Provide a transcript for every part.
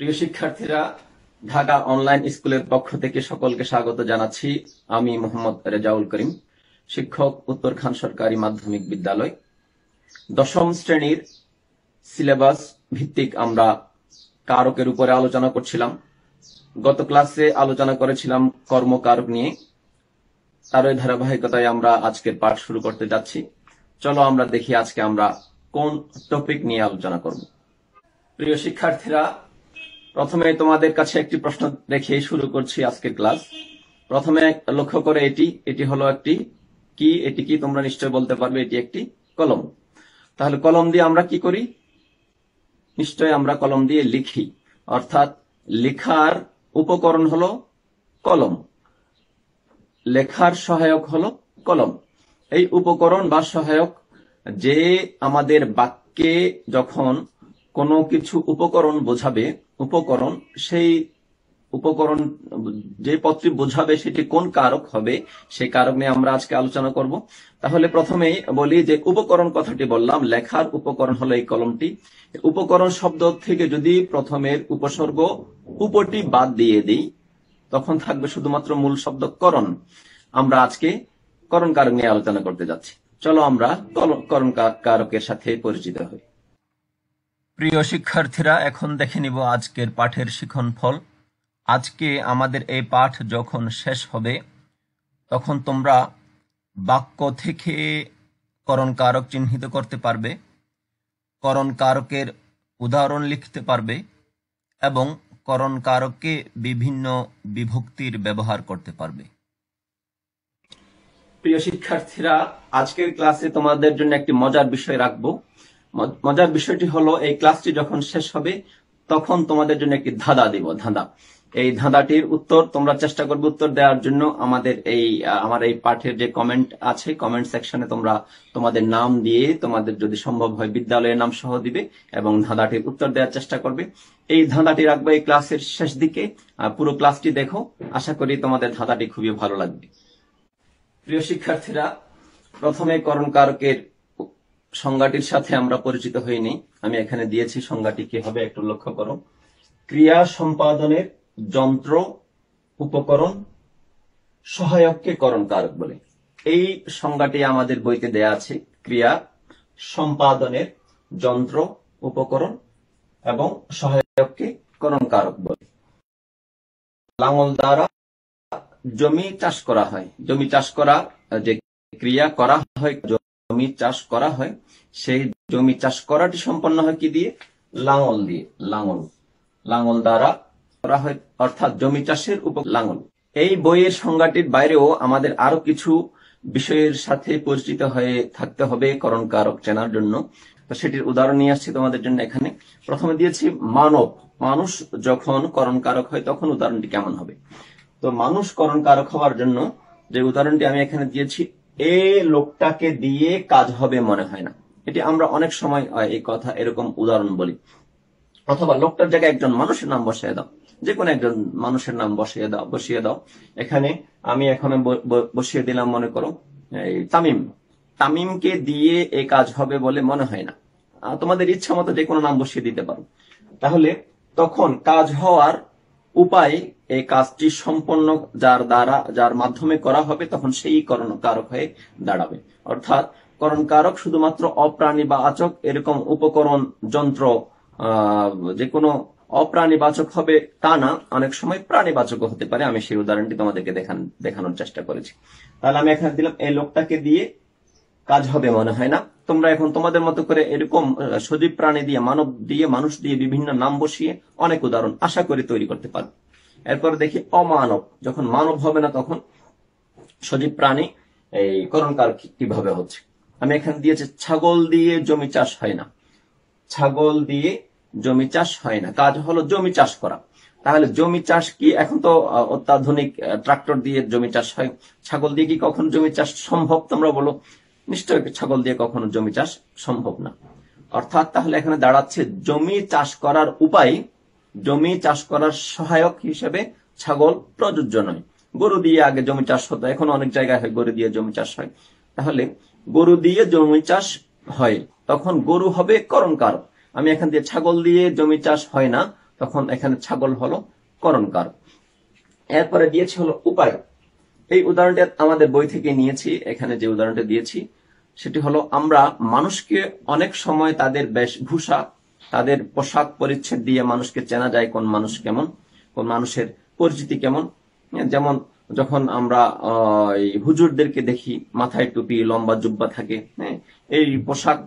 প্রিয় শিক্ষার্থীরা ঢাকা অনলাইন স্কুলের পক্ষ থেকে সকলকে স্বাগত জানাচ্ছি আমি মোহাম্মদ রেজাউল করিম শিক্ষক উত্তর খান সরকারি মাধ্যমিক বিদ্যালয় দশম শ্রেণীর সিলেবাস ভিত্তিক আমরা কারকের উপরে আলোচনা করছিলাম গত ক্লাসে আলোচনা করেছিলাম কর্মকারক নিয়ে ওই ধারাবাহিকতায় আমরা আজকের পাঠ শুরু করতে যাচ্ছি চলো আমরা দেখি আজকে আমরা কোন টপিক নিয়ে আলোচনা করব প্রিয় শিক্ষার্থীরা প্রথমে তোমাদের কাছে একটি প্রশ্ন রেখে শুরু করছি আজকের ক্লাস প্রথমে লক্ষ্য করে এটি এটি হলো একটি কি এটি কি তোমরা নিশ্চয় বলতে পারবে এটি একটি কলম তাহলে কলম দিয়ে আমরা কি করি নিশ্চয় আমরা কলম দিয়ে লিখি অর্থাৎ লেখার উপকরণ হলো কলম লেখার সহায়ক হলো কলম এই উপকরণ বা সহায়ক যে আমাদের বাক্যে যখন কোনো কিছু উপকরণ বোঝাবে উপকরণ সেই উপকরণ যে পত্রী বোঝাবে সেটি কোন কারক হবে সেই কারক নিয়ে আমরা আজকে আলোচনা করব তাহলে প্রথমেই বলি যে উপকরণ কথাটি বললাম লেখার উপকরণ হলো এই কলমটি উপকরণ শব্দ থেকে যদি প্রথমের উপসর্গ উপটি বাদ দিয়ে দিই তখন থাকবে শুধুমাত্র মূল শব্দ করণ আমরা আজকে করণ কারক নিয়ে আলোচনা করতে যাচ্ছি চলো আমরা করণ কারকের সাথে পরিচিত হই প্রিয় শিক্ষার্থীরা এখন দেখে নিব আজকের পাঠের শিখন ফল আজকে আমাদের এই পাঠ যখন শেষ হবে তখন তোমরা বাক্য থেকে করণ কারক চিহ্নিত করতে পারবে করণ কারকের উদাহরণ লিখতে পারবে এবং করণ কারককে বিভিন্ন বিভক্তির ব্যবহার করতে পারবে প্রিয় শিক্ষার্থীরা আজকের ক্লাসে তোমাদের জন্য একটি মজার বিষয় রাখবো মজার বিষয়টি হলো এই ক্লাসটি যখন শেষ হবে তখন তোমাদের জন্য একটি ধাঁধা দিব ধাঁধা এই ধাঁধাটির উত্তর তোমরা চেষ্টা করবে উত্তর দেওয়ার জন্য আমাদের এই আমার এই পাঠের যে কমেন্ট আছে কমেন্ট সেকশনে তোমরা তোমাদের নাম দিয়ে তোমাদের যদি সম্ভব হয় বিদ্যালয়ের নাম সহ দিবে এবং ধাঁধাটির উত্তর দেওয়ার চেষ্টা করবে এই ধাঁধাটি রাখবে এই ক্লাসের শেষ দিকে পুরো ক্লাসটি দেখো আশা করি তোমাদের ধাঁধাটি খুবই ভালো লাগবে প্রিয় শিক্ষার্থীরা প্রথমে করণ কারকের সংজ্ঞাটির সাথে আমরা পরিচিত হইনি আমি এখানে দিয়েছি সংজ্ঞাটি কি হবে একটু লক্ষ্য করো ক্রিয়া সম্পাদনের যন্ত্র উপকরণ সহায়ককে করণ কারক বলে এই সংজ্ঞাটি আমাদের বইতে দেয়া আছে ক্রিয়া সম্পাদনের যন্ত্র উপকরণ এবং সহায়ককে করণ কারক বলে লাঙল দ্বারা জমি চাষ করা হয় জমি চাষ করা যে ক্রিয়া করা হয় জমি চাষ করা হয় সেই জমি চাষ করাটি সম্পন্ন হয় কি দিয়ে লাঙল দিয়ে লাঙল লাঙল দ্বারা করা হয় অর্থাৎ জমি চাষের উপ লাঙল এই বইয়ের সংজ্ঞাটির বাইরেও আমাদের আরো কিছু বিষয়ের সাথে পরিচিত হয়ে থাকতে হবে করণ কারক চেনার জন্য তো সেটির উদাহরণ নিয়ে আসছি তোমাদের জন্য এখানে প্রথমে দিয়েছি মানব মানুষ যখন করণ কারক হয় তখন উদাহরণটি কেমন হবে তো মানুষ করণ কারক হওয়ার জন্য যে উদাহরণটি আমি এখানে দিয়েছি এ লোকটাকে দিয়ে কাজ হবে মনে হয় না এটি আমরা অনেক সময় এই কথা এরকম উদাহরণ বলি অথবা লোকটার জায়গায় একজন মানুষের নাম বসিয়ে দাও যে কোনো একজন মানুষের নাম বসিয়ে দাও বসিয়ে দাও এখানে আমি এখন বসিয়ে দিলাম মনে করো এই তামিম তামিমকে দিয়ে এ কাজ হবে বলে মনে হয় না তোমাদের ইচ্ছা মতো যে কোনো নাম বসিয়ে দিতে পারো তাহলে তখন কাজ হওয়ার উপায় এই কাজটি সম্পন্ন যার দ্বারা যার মাধ্যমে করা হবে তখন সেই করণকারক হয়ে দাঁড়াবে অর্থাৎ করণকারক শুধুমাত্র অপ্রাণী বা আচক এরকম উপকরণ যন্ত্র যে কোনো অপ্রাণীবাচক হবে তা না অনেক সময় প্রাণীবাচকও হতে পারে আমি সেই উদাহরণটি তোমাদেরকে দেখানোর চেষ্টা করেছি তাহলে আমি এখানে দিলাম এই লোকটাকে দিয়ে কাজ হবে মনে হয় না তোমরা এখন তোমাদের মতো করে এরকম সজীব প্রাণী দিয়ে মানব দিয়ে মানুষ দিয়ে বিভিন্ন নাম বসিয়ে অনেক উদাহরণ আশা করে তৈরি করতে পারো এরপর দেখি অমানব যখন মানব হবে না তখন সজীব প্রাণী এই করণকার কিভাবে হচ্ছে আমি এখানে দিয়েছি ছাগল দিয়ে জমি চাষ হয় না ছাগল দিয়ে জমি চাষ হয় না কাজ হলো জমি চাষ করা তাহলে জমি চাষ কি এখন তো অত্যাধুনিক ট্রাক্টর দিয়ে জমি চাষ হয় ছাগল দিয়ে কি কখনো জমি চাষ সম্ভব তোমরা বলো নিশ্চয় ছাগল দিয়ে কখনো জমি চাষ সম্ভব না অর্থাৎ তাহলে এখানে দাঁড়াচ্ছে জমি চাষ করার উপায় জমি চাষ করার সহায়ক হিসেবে ছাগল প্রযোজ্য নয় গরু দিয়ে আগে জমি চাষ হতো এখন অনেক জায়গায় হয় গরু দিয়ে জমি চাষ হয় তাহলে গরু দিয়ে জমি চাষ হয় তখন গরু হবে করণকার আমি এখান দিয়ে ছাগল দিয়ে জমি চাষ হয় না তখন এখানে ছাগল হলো করণকার এরপরে দিয়েছে হলো উপায় এই উদাহরণটা আমাদের বই থেকে নিয়েছি এখানে যে উদাহরণটা দিয়েছি সেটি হলো আমরা মানুষকে অনেক সময় তাদের বেশ ভূষা তাদের পোশাক পরিচ্ছেদ দিয়ে মানুষকে চেনা যায় কোন মানুষ কেমন কোন মানুষের পরিচিতি কেমন যেমন যখন আমরা হুজুরদেরকে দেখি মাথায় টুপি লম্বা জুব্বা থাকে হ্যাঁ এই পোশাক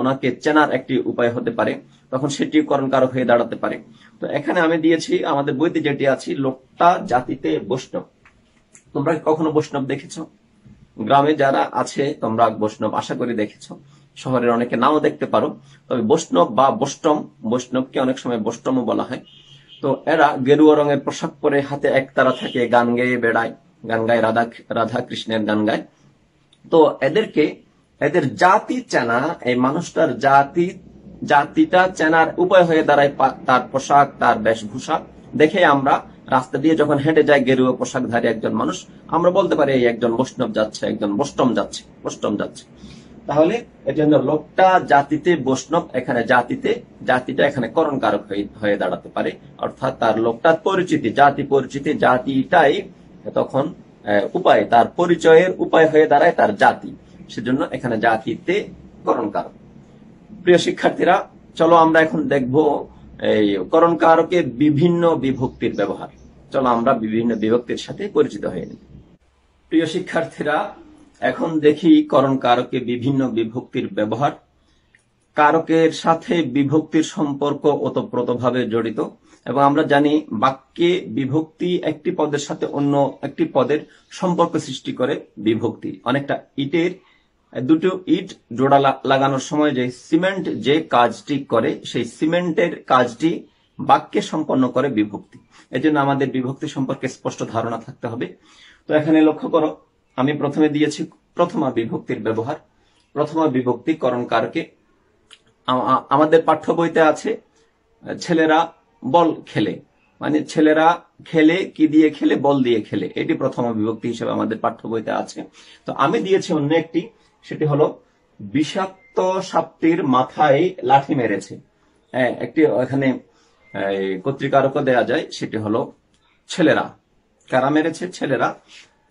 ওনাকে চেনার একটি উপায় হতে পারে তখন সেটি করণকারক হয়ে দাঁড়াতে পারে তো এখানে আমি দিয়েছি আমাদের বইতে যেটি আছি লোকটা জাতিতে বৈষ্ণব তোমরা কখনো বৈষ্ণব দেখেছ গ্রামে যারা আছে তোমরা বৈষ্ণব আশা করি দেখেছো শহরের অনেকে নাও দেখতে পারো তবে বৈষ্ণব বা বৈষ্ণব বৈষ্ণবকে অনেক সময় বৈষ্ণব বলা হয় তো এরা গেরুয়া রঙের পোশাক পরে হাতে একতারা থাকে গান গেয়ে বেড়ায় গান গায় রাধা রাধা কৃষ্ণের গান গায় তো এদেরকে এদের জাতি চেনা এই মানুষটার জাতি জাতিটা চেনার উপায় হয়ে দাঁড়ায় তার পোশাক তার বেশভূষা দেখে আমরা রাস্তা দিয়ে যখন হেঁটে যায় গেরুয়া পোশাকধারী একজন মানুষ আমরা বলতে পারি এই একজন বৈষ্ণব যাচ্ছে একজন বৈষ্ণব যাচ্ছে বৈষ্ণব যাচ্ছে তাহলে এর জন্য লোকটা জাতিতে বৈষ্ণব এখানে জাতিতে জাতিটা এখানে করণকারক হয়ে দাঁড়াতে পারে অর্থাৎ তার লোকটার পরিচিতি জাতি পরিচিতি জাতিটাই তখন উপায় তার পরিচয়ের উপায় হয়ে দাঁড়ায় তার জাতি সেজন্য এখানে জাতিতে করণকারক প্রিয় শিক্ষার্থীরা চলো আমরা এখন দেখব এই করণকারকে বিভিন্ন বিভক্তির ব্যবহার চলো আমরা বিভিন্ন বিভক্তির সাথে পরিচিত হয়ে নিই প্রিয় শিক্ষার্থীরা এখন দেখি করণ কারকে বিভিন্ন বিভক্তির ব্যবহার কারকের সাথে বিভক্তির সম্পর্ক ওতপ্রোতভাবে জড়িত এবং আমরা জানি বাক্যে বিভক্তি একটি পদের সাথে অন্য একটি পদের সম্পর্ক সৃষ্টি করে বিভক্তি অনেকটা ইটের দুটো ইট জোড়া লাগানোর সময় যে সিমেন্ট যে কাজটি করে সেই সিমেন্টের কাজটি বাক্যে সম্পন্ন করে বিভক্তি এজন্য আমাদের বিভক্তি সম্পর্কে স্পষ্ট ধারণা থাকতে হবে তো এখানে লক্ষ্য করো আমি প্রথমে দিয়েছি প্রথমা বিভক্তির ব্যবহার প্রথমা বিভক্তি করণকারকে আমাদের পাঠ্য বইতে আছে ছেলেরা বল খেলে মানে ছেলেরা খেলে কি দিয়ে খেলে বল দিয়ে খেলে এটি প্রথমা বিভক্তি হিসেবে আমাদের পাঠ্য বইতে আছে তো আমি দিয়েছি অন্য একটি সেটি হলো বিষাক্ত সাপটির মাথায় লাঠি মেরেছে হ্যাঁ একটি এখানে কর্তৃকারকও দেয়া যায় সেটি হলো ছেলেরা কারা মেরেছে ছেলেরা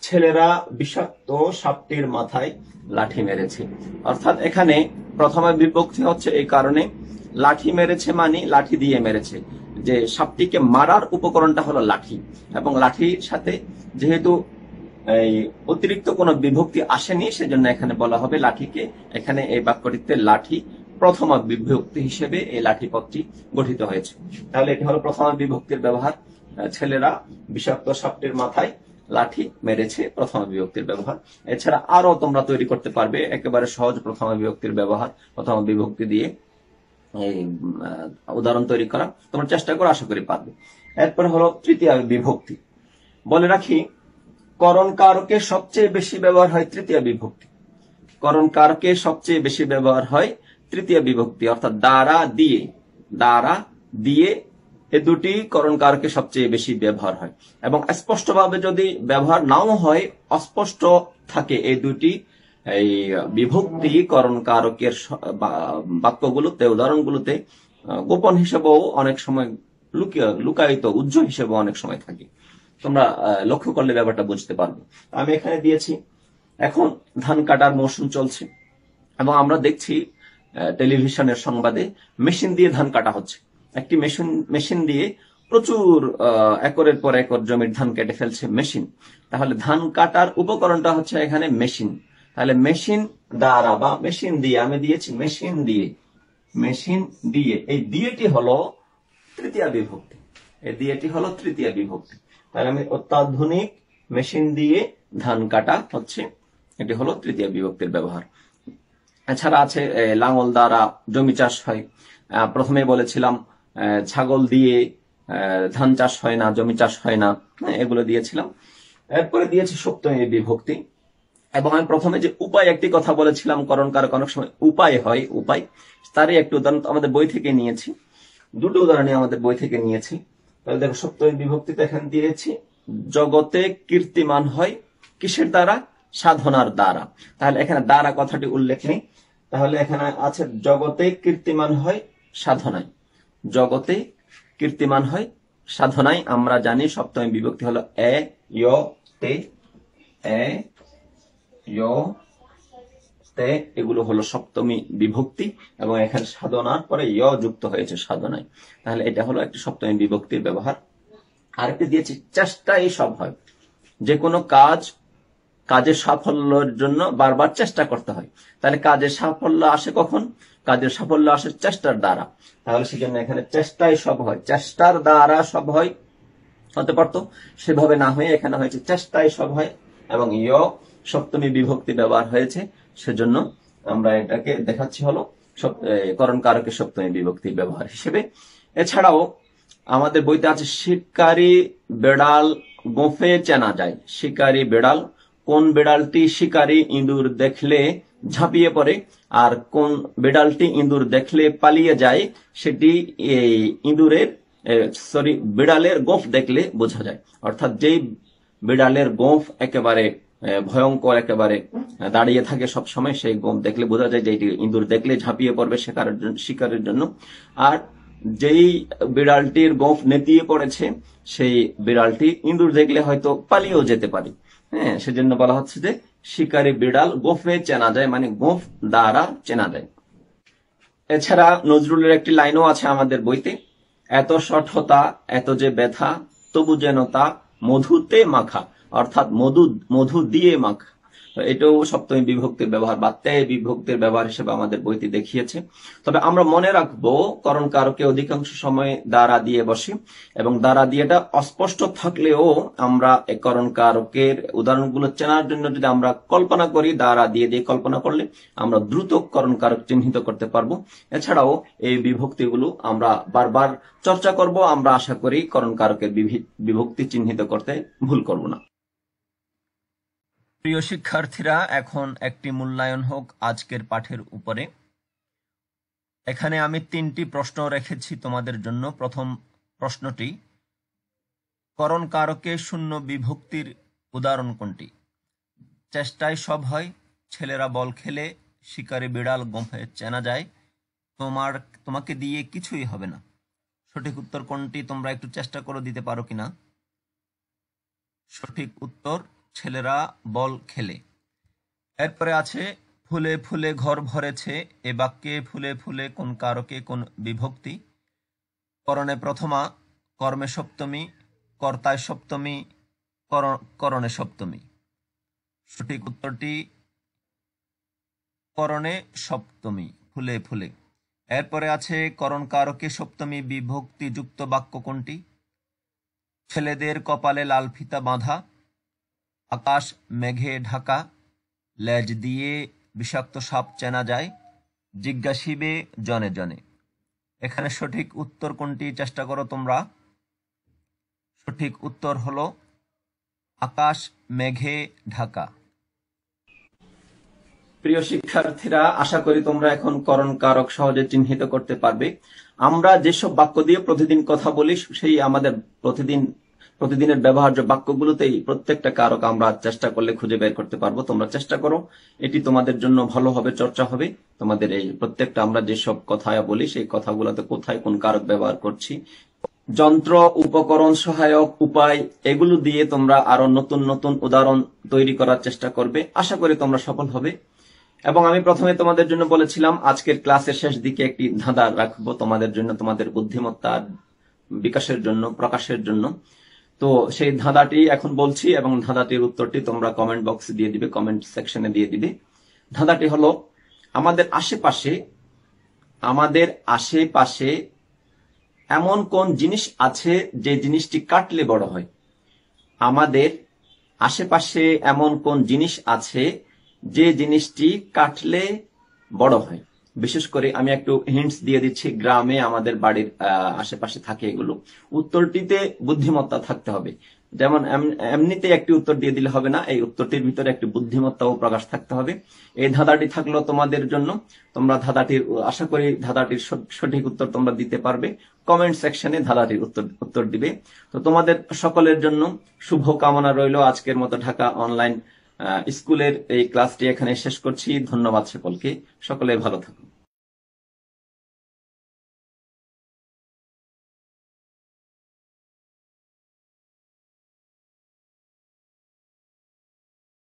ছেলেরা বিষাক্ত সাপটির মাথায় লাঠি মেরেছে অর্থাৎ এখানে প্রথমে বিভক্তি হচ্ছে এই কারণে লাঠি মেরেছে মানে লাঠি দিয়ে মেরেছে যে সাপটিকে মারার উপকরণটা হলো লাঠি এবং লাঠির সাথে যেহেতু এই অতিরিক্ত কোনো বিভক্তি আসেনি সেজন্য এখানে বলা হবে লাঠিকে এখানে এই বাক্যটিতে লাঠি প্রথম বিভক্তি হিসেবে এই লাঠি পথটি গঠিত হয়েছে তাহলে এটি হলো প্রথম বিভক্তির ব্যবহার ছেলেরা বিষাক্ত সাপটির মাথায় লাঠি মেরেছে প্রথম বিভক্তির ব্যবহার এছাড়া আরো তোমরা তৈরি করতে পারবে একেবারে সহজ প্রথম বিভক্তির ব্যবহার প্রথম বিভক্তি দিয়ে এই উদাহরণ তৈরি করা তোমরা চেষ্টা করো আশা করি পারবে এরপর হলো তৃতীয় বিভক্তি বলে রাখি করণ কারকে সবচেয়ে বেশি ব্যবহার হয় তৃতীয় বিভক্তি করণ কারকে সবচেয়ে বেশি ব্যবহার হয় তৃতীয় বিভক্তি অর্থাৎ দ্বারা দিয়ে দ্বারা দিয়ে এ দুটি করণকারকে সবচেয়ে বেশি ব্যবহার হয় এবং স্পষ্টভাবে যদি ব্যবহার নাও হয় অস্পষ্ট থাকে এই দুটি এই বিভক্তি করণকারকের বাক্যগুলোতে উদাহরণগুলোতে গোপন হিসেবেও অনেক সময় লুকায়িত উজ্জ্ব হিসেবে অনেক সময় থাকে তোমরা লক্ষ্য করলে ব্যাপারটা বুঝতে পারবে আমি এখানে দিয়েছি এখন ধান কাটার মৌসুম চলছে এবং আমরা দেখছি টেলিভিশনের সংবাদে মেশিন দিয়ে ধান কাটা হচ্ছে একটি মেশিন মেশিন দিয়ে প্রচুর একরের পর একর জমির ধান কেটে ফেলছে মেশিন তাহলে ধান কাটার উপকরণটা হচ্ছে এখানে মেশিন তাহলে মেশিন দ্বারা বা মেশিন দিয়ে আমি দিয়েছি মেশিন দিয়ে মেশিন দিয়ে এই দিয়েটি হলো তৃতীয় বিভক্তি এই দিয়েটি হলো তৃতীয় বিভক্তি তাহলে আমি অত্যাধুনিক মেশিন দিয়ে ধান কাটা হচ্ছে এটি হলো তৃতীয় বিভক্তির ব্যবহার এছাড়া আছে লাঙল দ্বারা জমি চাষ হয় প্রথমে বলেছিলাম ছাগল দিয়ে ধান চাষ হয় না জমি চাষ হয় না হ্যাঁ, এগুলো দিয়েছিলাম এরপরে দিয়েছি সপ্তমী বিভক্তি এবং আমি প্রথমে যে উপায় একটি কথা বলেছিলাম করণ কারক অনেক সময় উপায় হয় উপায় তারই একটি উদাহরণ আমাদের বই থেকে নিয়েছি দুটো উদাহরণই আমাদের বই থেকে নিয়েছি তাহলে দেখো সপ্তমী বিভক্তি এখানে দিয়েছি জগতে কীর্তিমান হয় কিসের দ্বারা সাধনার দ্বারা তাহলে এখানে দ্বারা কথাটি উল্লেখ নেই তাহলে এখানে আছে জগতে কীর্তিমান হয় সাধনায় জগতে কীর্তিমান হয় সাধনায় আমরা জানি সপ্তমী বিভক্তি হলো এ তে এ এগুলো হলো সপ্তমী বিভক্তি এবং এখানে সাধনার পরে ই যুক্ত হয়েছে সাধনায় তাহলে এটা হলো একটি সপ্তমী বিভক্তির ব্যবহার আরেকটি দিয়েছি চেষ্টাই সব হয় যে কোনো কাজ কাজের সাফল্যের জন্য বারবার চেষ্টা করতে হয় তাহলে কাজের সাফল্য আসে কখন কাজের সাফল্য আসে চেষ্টার দ্বারা তাহলে সেজন্য এখানে চেষ্টাই সব হয় চেষ্টার দ্বারা সব হয় হতে পারত সেভাবে না হয়ে এখানে হয়েছে চেষ্টাই সব হয় এবং ইয় সপ্তমী বিভক্তি ব্যবহার হয়েছে সেজন্য আমরা এটাকে দেখাচ্ছি হলো করণ কারকের সপ্তমী বিভক্তি ব্যবহার হিসেবে এছাড়াও আমাদের বইতে আছে শিকারী বেড়াল গোফে চেনা যায় শিকারী বেড়াল কোন বেড়ালটি শিকারি ইঁদুর দেখলে ঝাঁপিয়ে পড়ে আর কোন বেড়ালটি ইঁদুর দেখলে পালিয়ে যায় সেটি এই ইঁদুরের সরি বিড়ালের গোঁফ দেখলে বোঝা যায় অর্থাৎ যেই বিড়ালের গোঁফ একেবারে ভয়ঙ্কর একেবারে দাঁড়িয়ে থাকে সব সময় সেই গোঁফ দেখলে বোঝা যায় যেটি ইঁদুর দেখলে ঝাঁপিয়ে পড়বে শিকারের শিকারের জন্য আর যেই বিড়ালটির গোঁফ নেতিয়ে পড়েছে সেই বিড়ালটি ইঁদুর দেখলে হয়তো পালিয়েও যেতে পারে হ্যাঁ সেজন্য বলা হচ্ছে যে শিকারী বিড়াল গোফে চেনা যায় মানে গোফ দ্বারা চেনা যায় এছাড়া নজরুলের একটি লাইনও আছে আমাদের বইতে এত সঠতা এত যে ব্যথা তবু যেন তা মধুতে মাখা অর্থাৎ মধু মধু দিয়ে মাখা এটাও সপ্তমী বিভক্তির ব্যবহার বা বিভক্তির ব্যবহার হিসেবে আমাদের বইতে দেখিয়েছে তবে আমরা মনে রাখবো করণ কারকে অধিকাংশ সময় দ্বারা দিয়ে বসি এবং দ্বারা দিয়েটা অস্পষ্ট থাকলেও আমরা করণ কারকের উদাহরণগুলো চেনার জন্য যদি আমরা কল্পনা করি দ্বারা দিয়ে দিয়ে কল্পনা করলে আমরা দ্রুত করণ কারক চিহ্নিত করতে পারবো এছাড়াও এই বিভক্তিগুলো আমরা বারবার চর্চা করব আমরা আশা করি করণ কারকের বিভক্তি চিহ্নিত করতে ভুল করব না প্রিয় শিক্ষার্থীরা এখন একটি মূল্যায়ন হোক আজকের পাঠের উপরে এখানে আমি তিনটি প্রশ্ন রেখেছি তোমাদের জন্য প্রথম প্রশ্নটি করণ কারকে শূন্য বিভক্তির উদাহরণ কোনটি চেষ্টায় সব হয় ছেলেরা বল খেলে শিকারে বিড়াল গম্ফে চেনা যায় তোমার তোমাকে দিয়ে কিছুই হবে না সঠিক উত্তর কোনটি তোমরা একটু চেষ্টা করে দিতে পারো কিনা সঠিক উত্তর ছেলেরা বল খেলে এরপরে আছে ফুলে ফুলে ঘর ভরেছে এ বাক্যে ফুলে ফুলে কোন কারকে কোন বিভক্তি করণে প্রথমা কর্মে সপ্তমী কর্তায় সপ্তমী করণে সপ্তমী সঠিক উত্তরটি করণে সপ্তমী ফুলে ফুলে এরপরে আছে করণ কারকে সপ্তমী বিভক্তি যুক্ত বাক্য কোনটি ছেলেদের কপালে লাল ফিতা বাঁধা আকাশ মেঘে ঢাকা লেজ দিয়ে বিষাক্ত সাপ চেনা যায় জিজ্ঞাসিবে জনে জনে এখানে সঠিক উত্তর কোনটি চেষ্টা করো তোমরা সঠিক উত্তর হল আকাশ মেঘে ঢাকা প্রিয় শিক্ষার্থীরা আশা করি তোমরা এখন করণ কারক সহজে চিহ্নিত করতে পারবে আমরা যেসব বাক্য দিয়ে প্রতিদিন কথা বলি সেই আমাদের প্রতিদিন প্রতিদিনের ব্যবহার্য বাক্যগুলোতেই প্রত্যেকটা কারক আমরা চেষ্টা করলে খুঁজে বের করতে পারবো তোমরা চেষ্টা করো এটি তোমাদের জন্য ভালো হবে চর্চা হবে তোমাদের এই প্রত্যেকটা আমরা যেসব কথা বলি সেই কথাগুলোতে কোথায় কোন কারক ব্যবহার করছি যন্ত্র উপকরণ সহায়ক উপায় এগুলো দিয়ে তোমরা আরো নতুন নতুন উদাহরণ তৈরি করার চেষ্টা করবে আশা করি তোমরা সফল হবে এবং আমি প্রথমে তোমাদের জন্য বলেছিলাম আজকের ক্লাসের শেষ দিকে একটি ধাঁধা রাখবো তোমাদের জন্য তোমাদের বুদ্ধিমত্তার বিকাশের জন্য প্রকাশের জন্য তো সেই ধাঁধাটি এখন বলছি এবং ধাঁধাটির উত্তরটি তোমরা কমেন্ট বক্সে দিয়ে দিবে কমেন্ট সেকশনে দিয়ে দিবে ধাঁধাটি হলো আমাদের আশেপাশে আমাদের আশেপাশে এমন কোন জিনিস আছে যে জিনিসটি কাটলে বড় হয় আমাদের আশেপাশে এমন কোন জিনিস আছে যে জিনিসটি কাটলে বড় হয় বিশেষ করে আমি একটু হিন্টস দিয়ে দিচ্ছি গ্রামে আমাদের বাড়ির আশেপাশে থাকে এগুলো উত্তরটিতে বুদ্ধিমত্তা থাকতে হবে যেমন এমনিতে একটি উত্তর দিয়ে দিলে হবে না এই উত্তরটির ভিতরে একটি বুদ্ধিমত্তাও প্রকাশ থাকতে হবে এই ধাঁধাটি থাকলো তোমাদের জন্য তোমরা ধাঁধাটির আশা করি ধাঁধাটির সঠিক উত্তর তোমরা দিতে পারবে কমেন্ট সেকশনে ধাঁধাটির উত্তর উত্তর দিবে তো তোমাদের সকলের জন্য শুভ কামনা রইল আজকের মতো ঢাকা অনলাইন স্কুলের এই ক্লাসটি এখানে শেষ করছি ধন্যবাদ সকলকে সকলে ভালো থাকুন